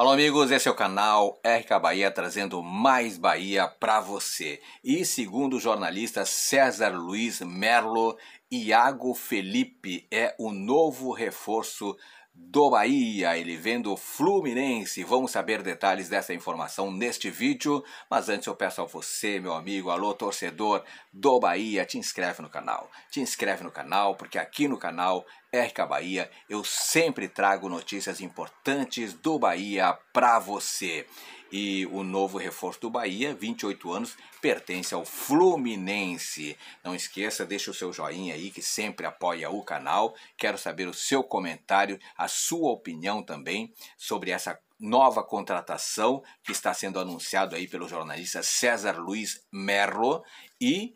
Alô amigos, esse é o canal RK Bahia trazendo mais Bahia para você. E segundo o jornalista César Luiz Merlo, Iago Felipe é o novo reforço do Bahia, ele vendo o Fluminense. Vamos saber detalhes dessa informação neste vídeo, mas antes eu peço a você, meu amigo, alô torcedor do Bahia, te inscreve no canal. Te inscreve no canal, porque aqui no canal RK Bahia eu sempre trago notícias importantes do Bahia para você. E o novo reforço do Bahia, 28 anos, pertence ao Fluminense. Não esqueça, deixa o seu joinha aí que sempre apoia o canal. Quero saber o seu comentário, a sua opinião também sobre essa nova contratação que está sendo anunciado aí pelo jornalista César Luiz Merlo e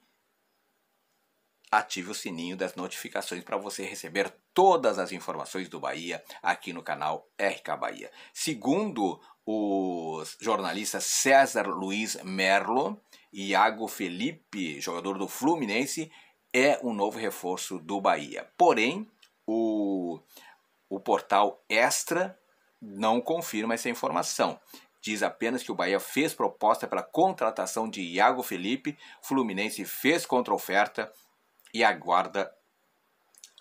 ative o sininho das notificações para você receber todas as informações do Bahia aqui no canal RK Bahia. Segundo os jornalistas César Luiz Merlo e Iago Felipe, jogador do Fluminense, é um novo reforço do Bahia. Porém, o, o portal Extra não confirma essa informação. Diz apenas que o Bahia fez proposta pela contratação de Iago Felipe, Fluminense fez contra-oferta e aguarda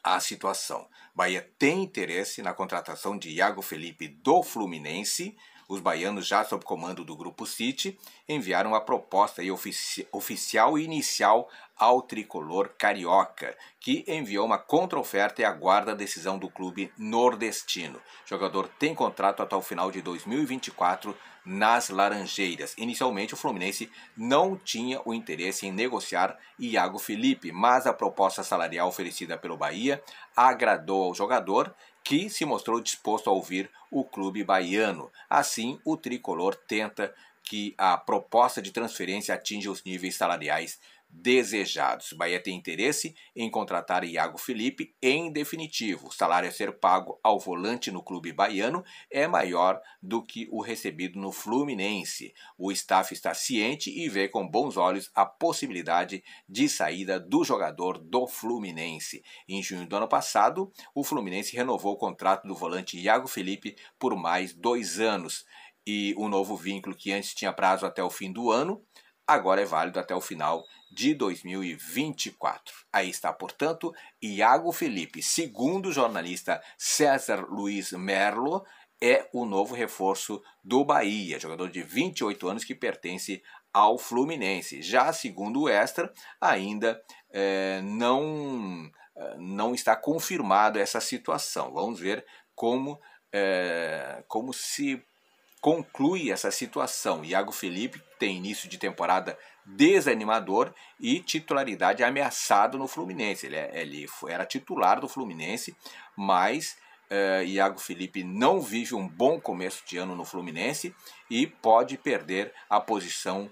a situação. Bahia tem interesse na contratação de Iago Felipe do Fluminense os baianos, já sob comando do Grupo City, enviaram a proposta ofici oficial e inicial ao tricolor carioca, que enviou uma contra-oferta e aguarda a decisão do clube nordestino. O jogador tem contrato até o final de 2024 nas Laranjeiras. Inicialmente, o Fluminense não tinha o interesse em negociar Iago Felipe, mas a proposta salarial oferecida pelo Bahia agradou ao jogador que se mostrou disposto a ouvir o clube baiano. Assim, o tricolor tenta que a proposta de transferência atinja os níveis salariais desejados. Bahia tem interesse em contratar Iago Felipe. Em definitivo, o salário a ser pago ao volante no clube baiano é maior do que o recebido no Fluminense. O staff está ciente e vê com bons olhos a possibilidade de saída do jogador do Fluminense. Em junho do ano passado, o Fluminense renovou o contrato do volante Iago Felipe por mais dois anos e o novo vínculo que antes tinha prazo até o fim do ano, agora é válido até o final de 2024. Aí está, portanto, Iago Felipe, segundo o jornalista César Luiz Merlo, é o novo reforço do Bahia, jogador de 28 anos que pertence ao Fluminense. Já segundo o Extra, ainda é, não, eh, não está confirmada essa situação. Vamos ver como, é, como se conclui essa situação. Iago Felipe tem início de temporada desanimador e titularidade ameaçado no Fluminense. Ele, é, ele era titular do Fluminense, mas uh, Iago Felipe não vive um bom começo de ano no Fluminense e pode perder a posição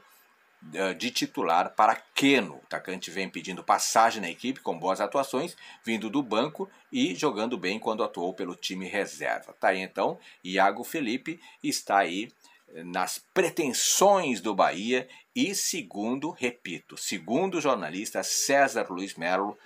eh, de titular para Keno. O atacante vem pedindo passagem na equipe com boas atuações, vindo do banco e jogando bem quando atuou pelo time reserva. Tá aí então, Iago Felipe está aí eh, nas pretensões do Bahia e segundo, repito, segundo o jornalista César Luiz Melo,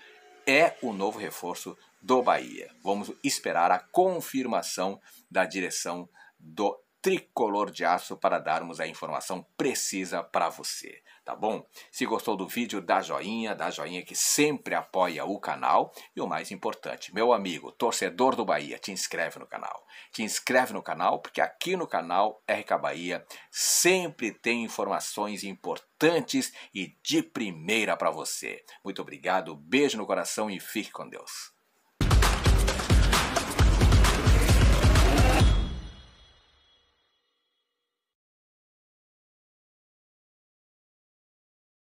é o novo reforço do Bahia. Vamos esperar a confirmação da direção do tricolor de aço para darmos a informação precisa para você, tá bom? Se gostou do vídeo, dá joinha, dá joinha que sempre apoia o canal. E o mais importante, meu amigo, torcedor do Bahia, te inscreve no canal. Te inscreve no canal porque aqui no canal RK Bahia sempre tem informações importantes e de primeira para você. Muito obrigado, beijo no coração e fique com Deus.